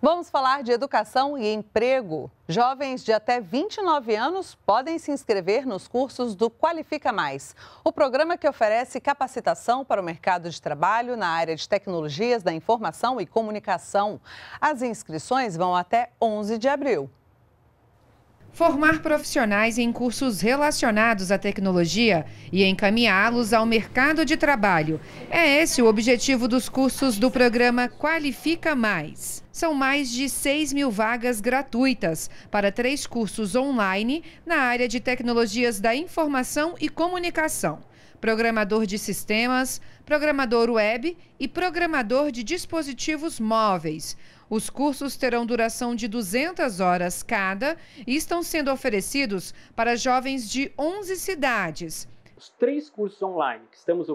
Vamos falar de educação e emprego. Jovens de até 29 anos podem se inscrever nos cursos do Qualifica Mais, o programa que oferece capacitação para o mercado de trabalho na área de tecnologias da informação e comunicação. As inscrições vão até 11 de abril formar profissionais em cursos relacionados à tecnologia e encaminhá-los ao mercado de trabalho. É esse o objetivo dos cursos do programa Qualifica Mais. São mais de 6 mil vagas gratuitas para três cursos online na área de tecnologias da informação e comunicação. Programador de sistemas, programador web e programador de dispositivos móveis. Os cursos terão duração de 200 horas cada e estão sendo oferecidos para jovens de 11 cidades. Os três cursos online que estamos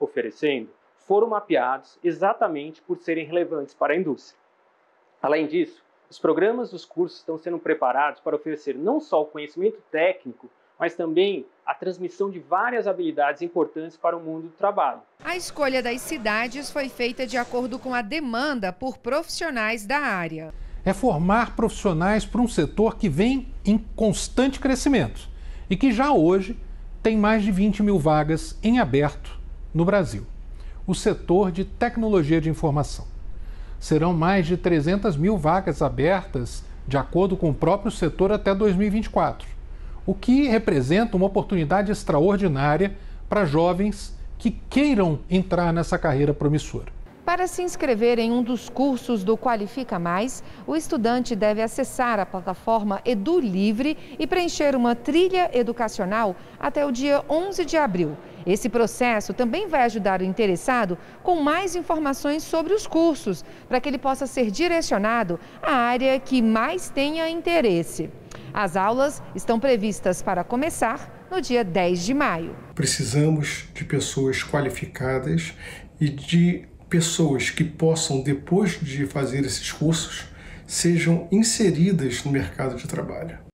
oferecendo foram mapeados exatamente por serem relevantes para a indústria. Além disso, os programas dos cursos estão sendo preparados para oferecer não só o conhecimento técnico mas também a transmissão de várias habilidades importantes para o mundo do trabalho. A escolha das cidades foi feita de acordo com a demanda por profissionais da área. É formar profissionais para um setor que vem em constante crescimento e que já hoje tem mais de 20 mil vagas em aberto no Brasil o setor de tecnologia de informação. Serão mais de 300 mil vagas abertas, de acordo com o próprio setor, até 2024 o que representa uma oportunidade extraordinária para jovens que queiram entrar nessa carreira promissora. Para se inscrever em um dos cursos do Qualifica Mais, o estudante deve acessar a plataforma EduLivre e preencher uma trilha educacional até o dia 11 de abril. Esse processo também vai ajudar o interessado com mais informações sobre os cursos, para que ele possa ser direcionado à área que mais tenha interesse. As aulas estão previstas para começar no dia 10 de maio. Precisamos de pessoas qualificadas e de pessoas que possam, depois de fazer esses cursos, sejam inseridas no mercado de trabalho.